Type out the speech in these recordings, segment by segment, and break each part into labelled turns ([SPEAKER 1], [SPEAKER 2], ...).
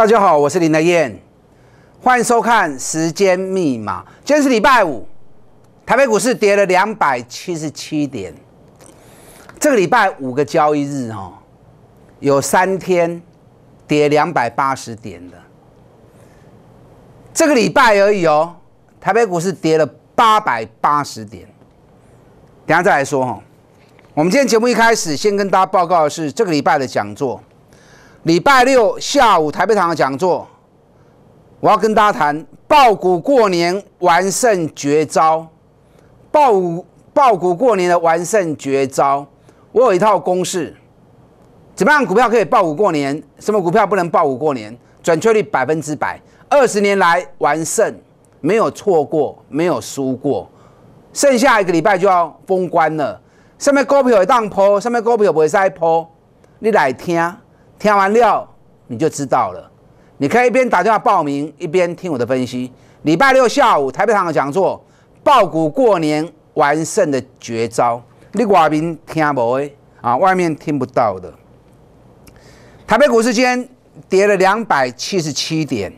[SPEAKER 1] 大家好，我是林德燕，欢迎收看《时间密码》。今天是礼拜五，台北股市跌了两百七十七点。这个礼拜五个交易日哦，有三天跌两百八十点的。这个礼拜而已哦，台北股市跌了八百八十点。等下再来说哈。我们今天节目一开始先跟大家报告的是这个礼拜的讲座。礼拜六下午台北场的讲座，我要跟大家谈报股过年完胜绝招。报报股过年的完胜绝招，我有一套公式。怎么样股票可以报股过年？什么股票不能报股过年？准确率百分之百，二十年来完胜，没有错过，没有输过。剩下一个礼拜就要封关了。上面股票会当抛？上面股票不会再抛？你来听。听完料你就知道了。你可以一边打电话报名，一边听我的分析。礼拜六下午台北场的讲座，《爆股过年完胜的绝招》，你外面听无诶啊？外面听不到的。台北股市今天跌了两百七十七点，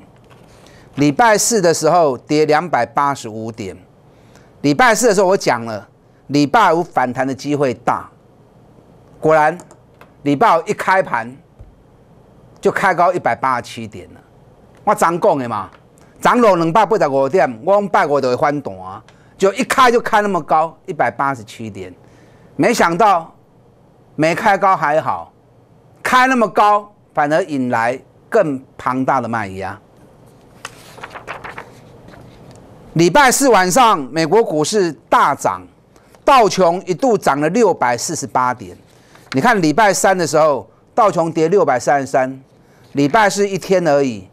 [SPEAKER 1] 礼拜四的时候跌两百八十五点。礼拜四的时候我讲了，礼拜五反弹的机会大。果然，礼拜五一开盘。就开高一百八十七点了。我昨讲的嘛，涨了两百八十五点，我半个月就会翻啊，就一开就开那么高，一百八十七点，没想到没开高还好，开那么高反而引来更庞大的卖压。礼拜四晚上，美国股市大涨，道琼一度涨了六百四十八点。你看礼拜三的时候，道琼跌六百三十三。礼拜是一天而已，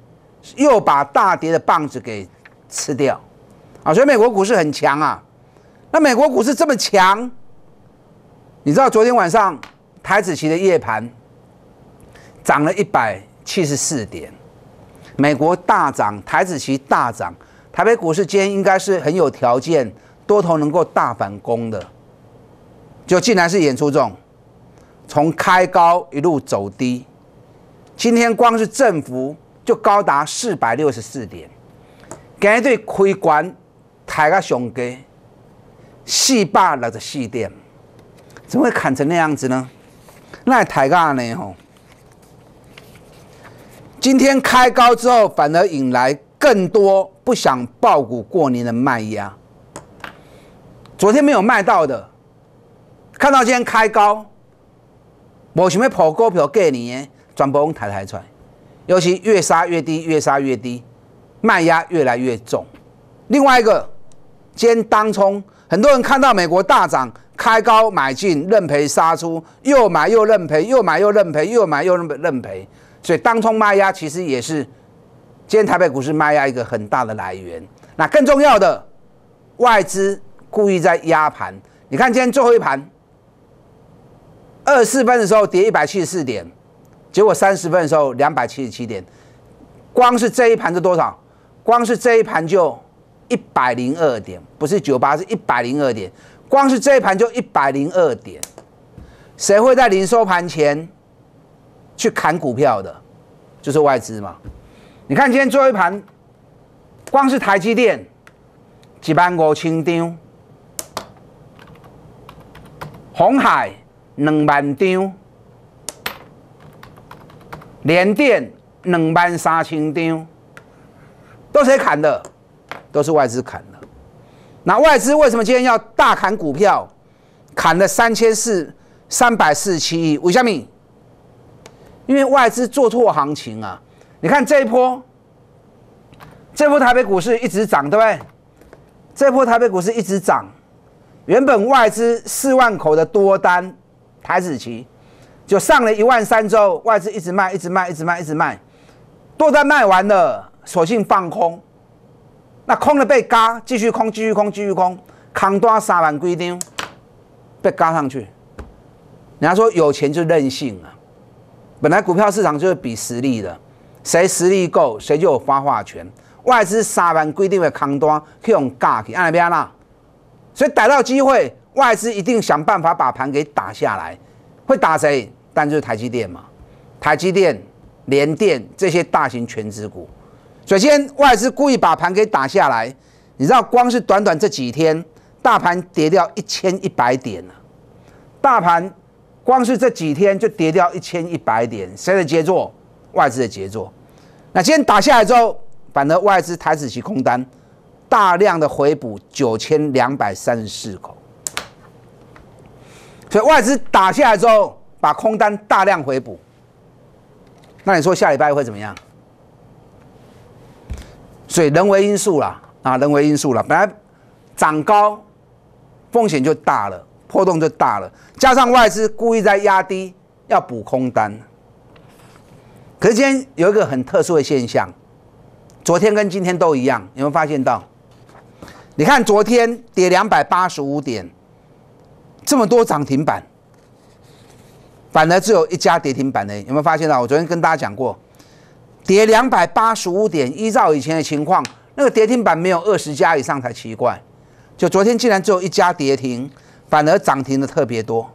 [SPEAKER 1] 又把大跌的棒子给吃掉，啊，所以美国股市很强啊。那美国股市这么强，你知道昨天晚上台子期的夜盘涨了一百七十四点，美国大涨，台子期大涨，台北股市今天应该是很有条件多头能够大反攻的，就竟然是演出中，从开高一路走低。今天光是振幅就高达四百六十四点，相对亏关抬个上个四百六十四点，怎么会砍成那样子呢？那抬个呢吼？今天开高之后，反而引来更多不想爆股过年的卖压。昨天没有卖到的，看到今天开高，冇想要跑股票给年。转崩，抬抬出来，尤其越杀越低，越杀越低，卖压越来越重。另外一个，今天当冲，很多人看到美国大涨，开高买进，认赔杀出，又买又认赔，又买又认赔，又买又认认赔。所以当冲卖压其实也是今天台北股市卖压一个很大的来源。那更重要的，外资故意在压盘。你看今天最后一盘，二四分的时候跌一百七十四点。结果三十分的时候，两百七十七点，光是这一盘是多少？光是这一盘就一百零二点，不是九八，是一百零二点。光是这一盘就一百零二点，谁会在零收盘前去砍股票的？就是外资嘛。你看今天最后一盘，光是台积电几万五千掉，红海两万张。连电、冷万三青、丢，都谁砍的？都是外资砍的。那外资为什么今天要大砍股票？砍了三千四三百四十七亿，吴佳敏。因为外资做错行情啊！你看这一波，这波台北股市一直涨，对不对？这波台北股市一直涨，原本外资四万口的多单，台期。就上了一万三周，外资一直卖，一直卖，一直卖，一直卖，多单卖完了，索性放空。那空的被嘎，继续空，继续空，继续空，扛单三万规定被嘎上去。人家说有钱就任性啊！本来股票市场就是比实力的，谁实力够，谁就有发话权。外资三万规定的扛单可以用割，啊，那边啦。所以逮到机会，外资一定想办法把盘给打下来，会打谁？但就是台积电嘛，台积电、联电这些大型全职股，首先外资故意把盘给打下来，你知道光是短短这几天，大盘跌掉一千一百点了。大盘光是这几天就跌掉一千一百点，谁的杰作？外资的杰作。那今天打下来之后，反而外资台子期空单大量的回补九千两百三十四口，所以外资打下来之后。把空单大量回补，那你说下礼拜会怎么样？所以人为因素啦，啊，人为因素啦，本来涨高风险就大了，破洞就大了，加上外资故意在压低要补空单。可是今天有一个很特殊的现象，昨天跟今天都一样，有没有发现到？你看昨天跌两百八十五点，这么多涨停板。反而只有一家跌停板的，有没有发现呢？我昨天跟大家讲过，跌两百八十五点，依照以前的情况，那个跌停板没有二十家以上才奇怪。就昨天竟然只有一家跌停，反而涨停的特别多。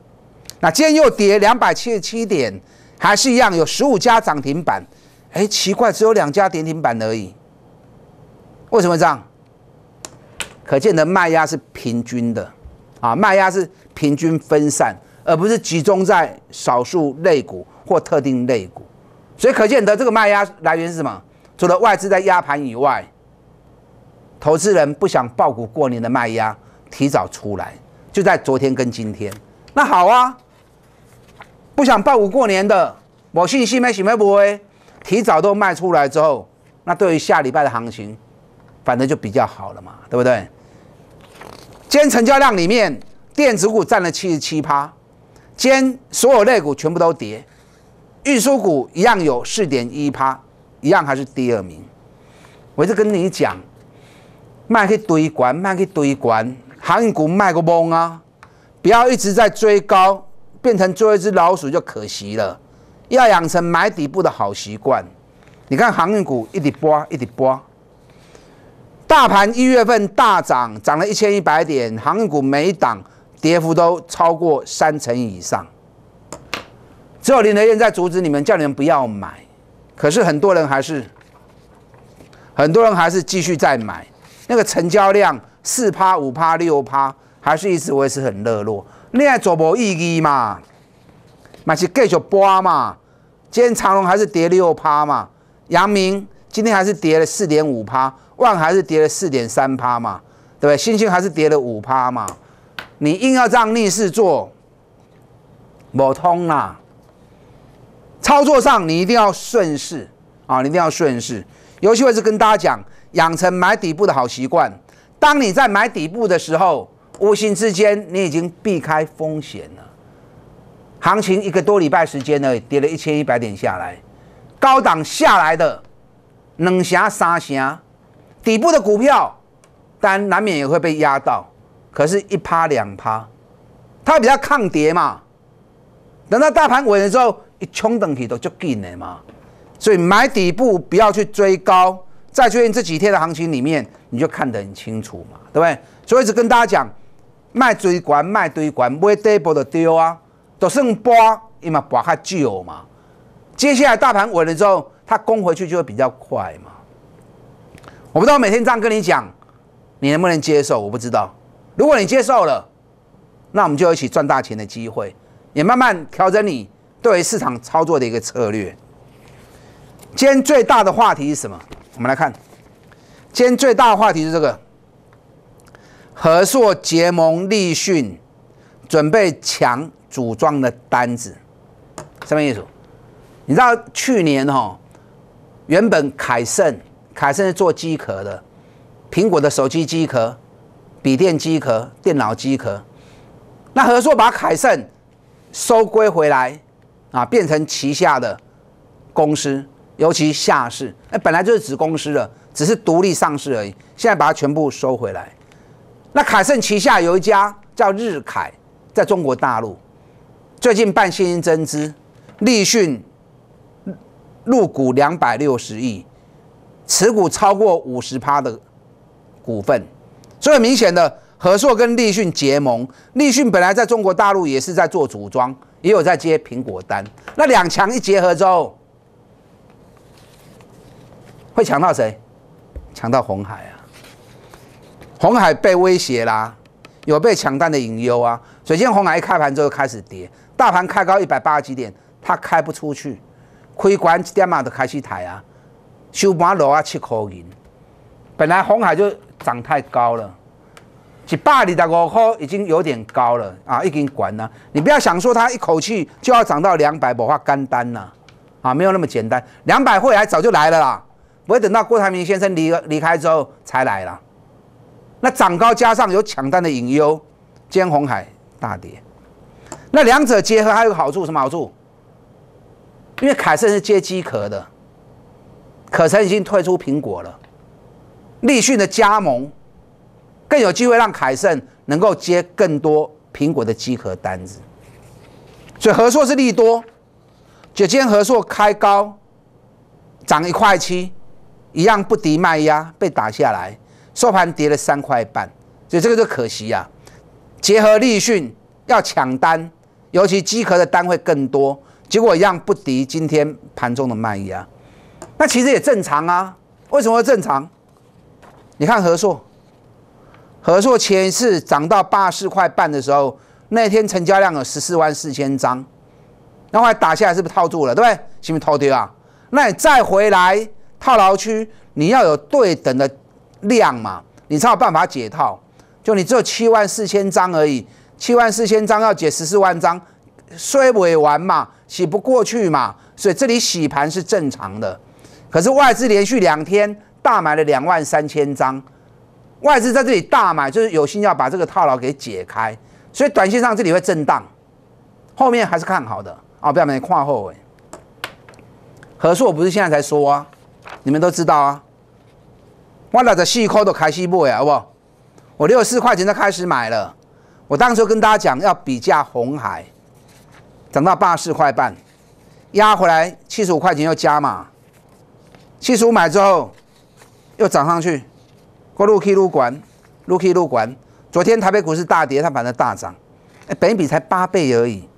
[SPEAKER 1] 那今天又跌两百七十七点，还是一样有十五家涨停板，哎，奇怪，只有两家跌停板而已。为什么这样？可见的卖压是平均的，啊，卖压是平均分散。而不是集中在少数类股或特定类股，所以可见得这个卖压来源是什么？除了外资在压盘以外，投资人不想爆股过年的卖压提早出来，就在昨天跟今天。那好啊，不想爆股过年的，我信息没什么不会提早都卖出来之后，那对于下礼拜的行情，反正就比较好了嘛，对不对？今天成交量里面，电子股占了七十七趴。天所有类股全部都跌，运输股一样有四点一趴，一样还是第二名。我就跟你讲，卖去堆关，卖去堆关，航运股卖个懵啊！不要一直在追高，变成做一只老鼠就可惜了。要养成买底部的好习惯。你看航运股一直波一直波，大盘一月份大涨，涨了一千一百点，航运股没涨。跌幅都超过三成以上，只有林德燕在阻止你们，叫你们不要买。可是很多人还是，很多人还是继续在买。那个成交量四趴、五趴、六趴，还是一直维持很热络。另外做无意义嘛，买是继续播嘛。今天长隆还是跌六趴嘛，阳明今天还是跌了四点五趴，万还是跌了四点三趴嘛，对不对？星星还是跌了五趴嘛。你硬要这样逆势做，不通啦。操作上你一定要顺势啊，你一定要顺势。尤其我是跟大家讲，养成买底部的好习惯。当你在买底部的时候，无形之间你已经避开风险了。行情一个多礼拜时间呢，跌了一千一百点下来，高档下来的冷霞沙霞，底部的股票，但难免也会被压到。可是，一趴两趴，它比较抗跌嘛。等到大盘稳了之后，一冲东起都就进了嘛。所以买底部不要去追高，在最近这几天的行情里面，你就看得很清楚嘛，对不对？所以一直跟大家讲，卖追关，卖追关，买底部的丢啊，都剩波，因嘛波还久嘛。接下来大盘稳了之后，它攻回去就会比较快嘛。我不知道每天这样跟你讲，你能不能接受？我不知道。如果你接受了，那我们就有一起赚大钱的机会。也慢慢调整你对市场操作的一个策略。今天最大的话题是什么？我们来看，今天最大的话题是这个：和硕结盟，立讯准备抢组装的单子。什么意思？你知道去年哈，原本凯盛，凯盛是做机壳的，苹果的手机机壳。笔电机壳、电脑机壳，那何硕把凯盛收归回来啊，变成旗下的公司，尤其下市，那本来就是子公司了，只是独立上市而已。现在把它全部收回来。那凯盛旗下有一家叫日凯，在中国大陆，最近办现金增资，立讯入股两百六十亿，持股超过五十趴的股份。所以明显的，和硕跟立讯结盟，立讯本来在中国大陆也是在做组装，也有在接苹果单。那两强一结合之后，会抢到谁？抢到红海啊！红海被威胁啦，有被抢单的隐忧啊。所以今天红海一开盘之后开始跌，大盘开高一百八十几点，它开不出去，亏关点嘛就开始抬啊。收盘落啊七块银，本来红海就。涨太高了，一百里的五号已经有点高了啊，已经管了。你不要想说它一口气就要涨到两百，我怕干单了啊，没有那么简单。两百会来早就来了啦，不会等到郭台铭先生离离开之后才来了。那涨高加上有抢单的隐忧，兼红海大跌，那两者结合还有个好处什么好处？因为凯盛是接机壳的，可成已经退出苹果了。立讯的加盟，更有机会让凯盛能够接更多苹果的机壳单子，所以和硕是利多。今天和硕开高，涨一块七，一样不敌卖压被打下来，收盘跌了三块半，所以这个就可惜啊。结合立讯要抢单，尤其机壳的单会更多，结果一样不敌今天盘中的卖压，那其实也正常啊。为什么会正常？你看合硕，合硕前一次涨到八十块半的时候，那天成交量有十四万四千张，然后来打下来是不是套住了，对不对？是不是套丢啊？那你再回来套牢区，你要有对等的量嘛，你才有办法解套。就你只有七万四千张而已，七万四千张要解十四万张，衰尾完嘛，洗不过去嘛，所以这里洗盘是正常的。可是外资连续两天。大买了两万三千张，外资在这里大买，就是有心要把这个套牢给解开，所以短线上这里会震荡，后面还是看好的啊！不要买跨后位，合数我不是现在才说啊，你们都知道啊。我那的细颗都开始播呀，好不好？我六十四块钱就开始买了，我当初跟大家讲要比价红海，涨到八四块半，压回来七十五块钱要加码，七十五买之后。又涨上去，过路 K 路管，路 K 路管。昨天台北股市大跌，它反而大涨。哎，本比才八倍而已。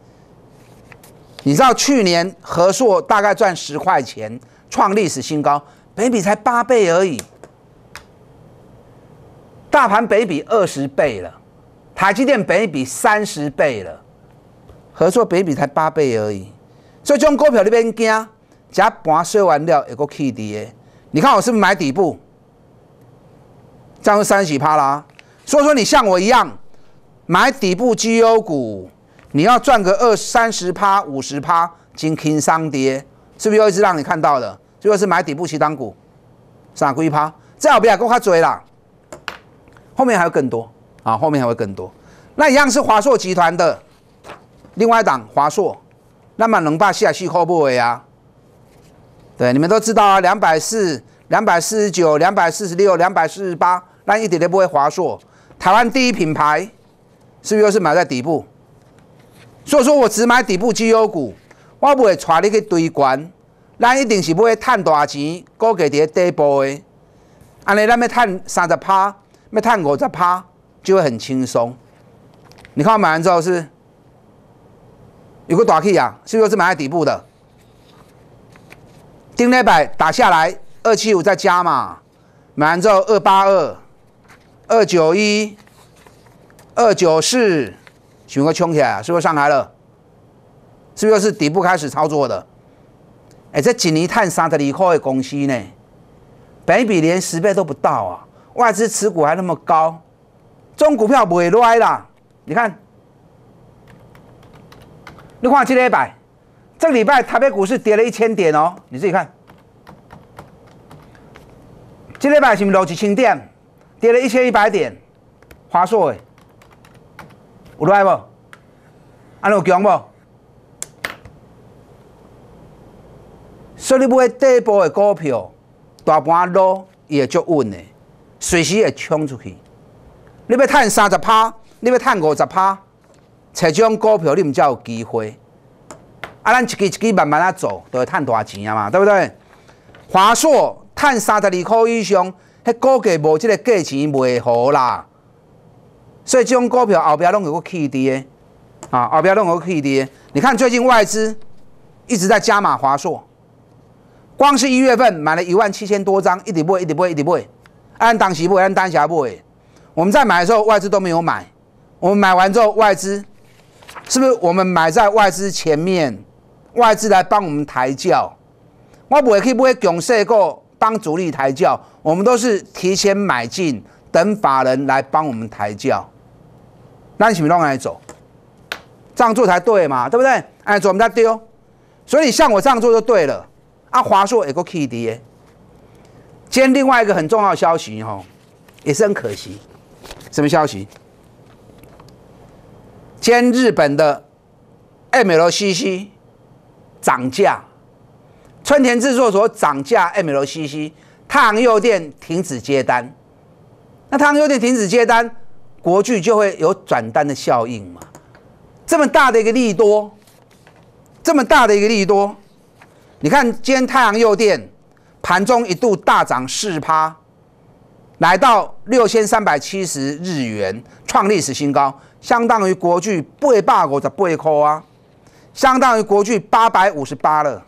[SPEAKER 1] 你知道去年和硕大概赚十块钱，创历史新高，本比才八倍而已。大盘北比二十倍了，台积电北比三十倍了，和作北比才八倍而已。所以这种股票你别惊，假盘碎完了又过起跌。你看我是不是买底部？样是三十几趴啦，所以说你像我一样买底部绩优股，你要赚个二三十趴、五十趴，经轻商跌，是不是又一次让你看到了？最后是买底部起涨股，上啊一趴，最好不要跟我追啦。后面还有更多啊，后面还会更多。那一样是华硕集团的另外一档华硕，那么能霸下来是部位啊？对，你们都知道啊，两百四、两百四十九、两百四十六、两百四十八。咱一点都不会华硕，台湾第一品牌，是不是又是买在底部？所以说我只买底部绩优股，我不会带你去堆关。咱一定是买赚大钱，股价在底部的，安尼咱要赚三十趴，要赚五十趴就会很轻松。你看我买完之后是有个大 K 啊，是不是又是买在底部的？丁力百打下来二七五再加嘛，买完之后二八二。二九一、二九四，选个冲起来，是不是上来了？是不是又是底部开始操作的？哎，这锦尼碳三十二块的公司呢，本比连十倍都不到啊，外资持股还那么高，中股票不会歪啦。你看，你看今天一拜，这个礼拜台北股市跌了一千点哦，你自己看，今天一拜是不是落一千点？跌了一千一百点，华硕诶，有来无？安有强无？所以你买底部诶股票，大盘落伊会做稳诶，随时会冲出去。你要赚三十趴，你要赚五十趴，才种股票你毋才有机会。啊，咱一支一支慢慢啊做，都会赚大钱啊嘛，对不对？华硕赚三十二可以上。迄股价无即个价钱卖好啦，所以即种股票后壁拢有个起跌，啊后壁拢有个起跌。你看最近外资一直在加码华硕，光是一月份买了一万七千多张，一直买，一直买，一直买，按档时买，按当起买。我们在买的时候外资都没有买，我们买完之后外资，是不是我们买在外资前面，外资来帮我们抬轿？我会去买强势股。帮主力抬轿，我们都是提前买进，等法人来帮我们抬轿。那你什么乱来走？这样做才对嘛，对不对？哎，走我们再丢。所以像我这样做就对了。啊，华硕也 D 耶。今天另外一个很重要的消息哦，也是很可惜。什么消息？今天日本的 m 美罗 CC 涨价。春田制作所涨价，M l c c 太阳优电停止接单。那太阳又店停止接单，国巨就会有转单的效应嘛？这么大的一个利多，这么大的一个利多，你看今天太阳优电盘中一度大涨四趴，来到六千三百七十日元，创历史新高，相当于国巨不会霸股则不会哭啊，相当于国巨八百五十八了。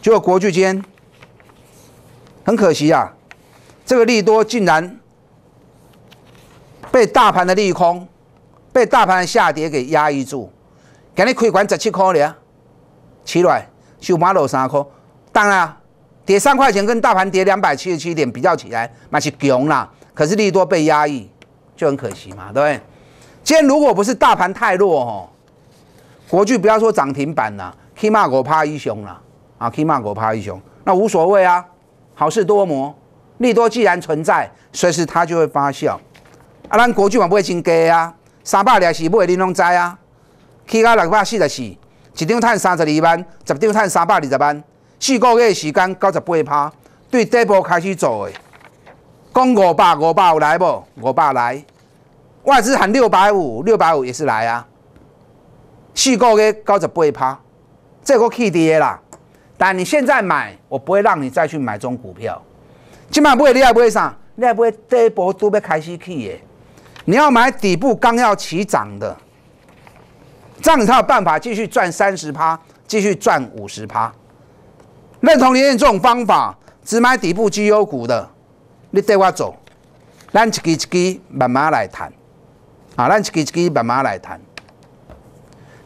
[SPEAKER 1] 就国巨间，很可惜呀，这个利多竟然被大盘的利空、被大盘下跌给压抑住。今日开盘十七块了，起来收盘路三块。当然，跌三块钱跟大盘跌两百七十七点比较起来，那是穷啦。可是利多被压抑，就很可惜嘛，对不对？今天如果不是大盘太弱哦，国巨不要说涨停板了，起码我趴一雄了。啊！起码五国趴英雄，那无所谓啊。好事多磨，利多既然存在，随时它就会发酵。啊，咱国际网不会增加啊。三百二十四，每恁你拢知啊，去到六百四十四，一张赚三十二万，十张赚三百二十万。四个月时间九十八趴，对底部开始做诶。讲五百五百有来无？五百来，外资喊六百五，六百五也是来啊。四个月九十八趴，这个去跌啦。但你现在买，我不会让你再去买这种股票，今晚不会你也不会上，你也不会这一波都被开始去耶。你要买底部刚要起涨的，这样才有办法继续赚三十趴，继续赚五十趴。认同你彦这种方法，只买底部绩优股的，你带我走，咱一个一个慢慢来谈，啊，咱一个一个慢慢来谈。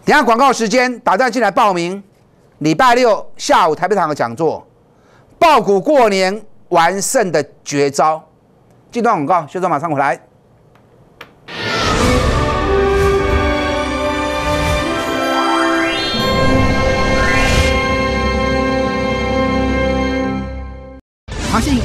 [SPEAKER 1] 等下广告时间，打电进来报名。礼拜六下午台北场的讲座，《爆股过年完胜的绝招》。这段广告，薛总马上回来。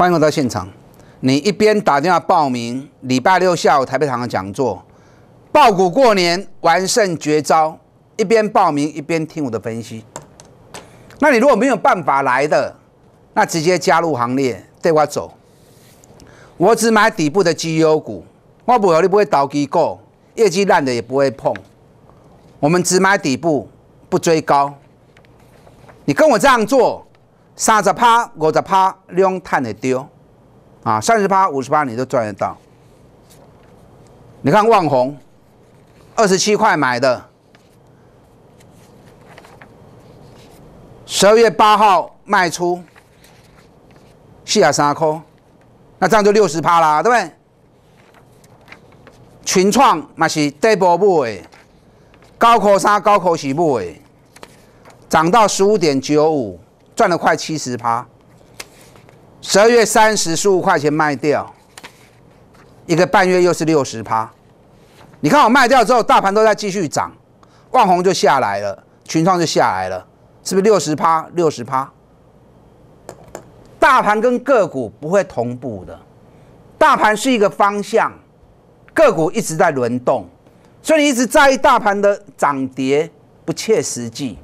[SPEAKER 1] 欢迎我到现场。你一边打电话报名，礼拜六下午台北堂的讲座，《爆股过年完胜绝招》，一边报名一边听我的分析。那你如果没有办法来的，那直接加入行列，对我走。我只买底部的绩优股，我不会不会倒机构，业绩烂的也不会碰。我们只买底部，不追高。你跟我这样做。三十趴、五十趴，两赚的到，啊，三十趴、五十趴，你都赚得到。你看万红，二十七块买的，十二月八号卖出，四十三块，那这样就六十趴啦，对不对？群创嘛是 d o u b l 高科三、高科四倍，涨到十五点九五。赚了快七十趴，十二月三十十五块钱卖掉，一个半月又是六十趴。你看我卖掉之后，大盘都在继续涨，万宏就下来了，群创就下来了，是不是六十趴？六十趴。大盘跟个股不会同步的，大盘是一个方向，个股一直在轮动，所以你一直在意大盘的涨跌不切实际。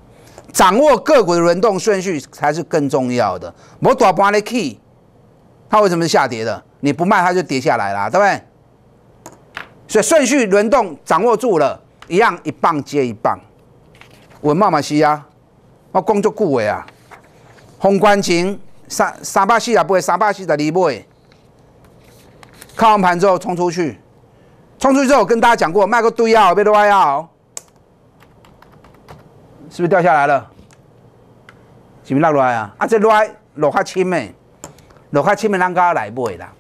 [SPEAKER 1] 掌握个股的轮动顺序才是更重要的。我大盘的 key，它为什么下跌的？你不卖它就跌下来啦，对不对？所以顺序轮动掌握住了，一样一棒接一棒。我慢慢吸啊，我工作固位啊。宏观情三三百四也不会三百四在里买。看完盘之后冲出去，冲出去之后跟大家讲过，卖过都要，别多要。是不是掉下来了？是不是落下来啊？啊，这落落较轻的，落较轻的，咱家来买啦。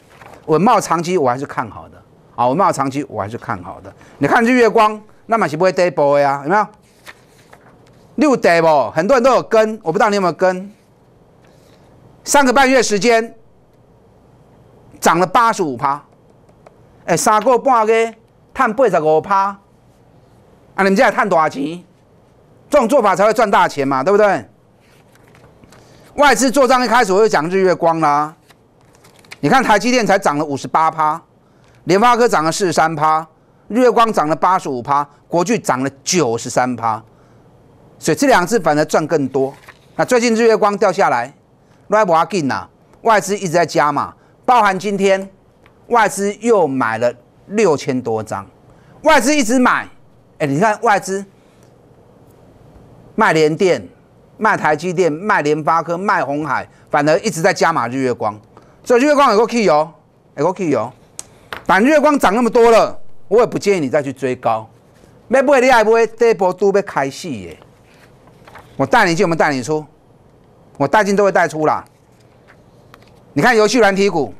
[SPEAKER 1] 稳茂长期我还是看好的啊，稳茂长期我还是看好的。你看日月光，那么是不会跌波的啊？有没有？六跌波，很多人都有跟，我不知道你有没有跟？三个半月时间涨了八十五趴，哎，三个半月赚八十五趴，啊，你们这探赚少钱？这种做法才会赚大钱嘛，对不对？外资做账一开始我就讲日月光啦，你看台积电才涨了五十八趴，联发科涨了四十三趴，日月光涨了八十五趴，国巨涨了九十三趴，所以这两次反而赚更多。那最近日月光掉下来 r 不 b o 呐，外资一直在加嘛，包含今天外资又买了六千多张，外资一直买，哎，你看外资。卖联电、卖台积电、卖联发科、卖红海，反而一直在加码日月光。所以日月光有个 key 哦，有个 key 哦。但月光涨那么多了，我也不建议你再去追高。要不你也不会这波都被开戏耶。我带你进我们带你出，我带进都会带出啦。你看游戏软体股，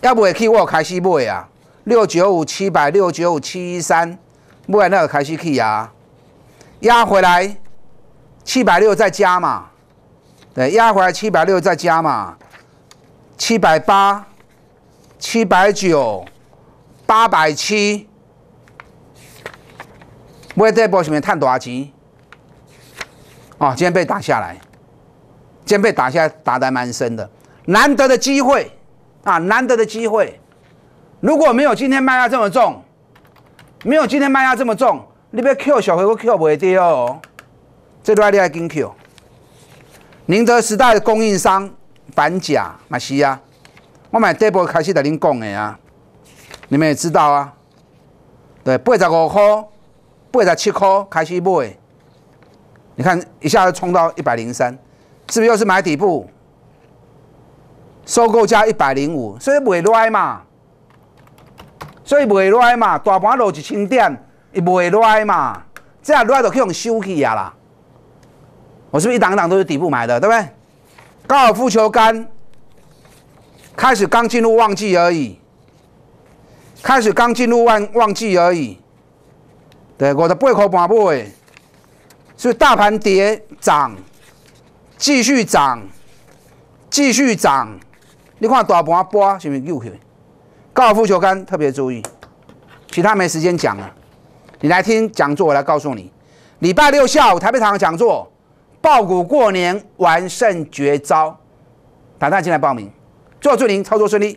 [SPEAKER 1] 要不也可以握开西部啊，六九五七百、六九五七一三，未来那个开戏 key 压压回来。七百六再加嘛，对，压回来七百六再加嘛，七百八、七百九、八百七，买这波前面探多少钱？啊，今天被打下来，今天被打下来，打的蛮深的，难得的机会啊，难得的机会。如果没有今天卖压这么重，没有今天卖压这么重，你别 Q 小黑，我 Q 跌哦。这落来你还跟 Q 宁德时代的供应商反甲，嘛是啊，我买底部开始来恁讲的啊，你们也知道啊。对，八十五块，八十七块开始买，你看一下子冲到一百零三，是不是又是买底部？收购价一百零五，所以袂落嘛，所以袂落嘛，大盘落一千点，也袂落嘛，这下来就去用收去啊啦。我是不是一档档都是底部买的，对不对？高尔夫球杆开始刚进入旺季而已，开始刚进入旺旺季而已，对，我的背块半部哎，是大盘跌涨，继续涨，继续涨，你看大盘波是不是又去？高尔夫球杆特别注意，其他没时间讲了，你来听讲座，我来告诉你，礼拜六下午台北场讲座。爆股过年完胜绝招，打电进来报名，祝您操作顺利。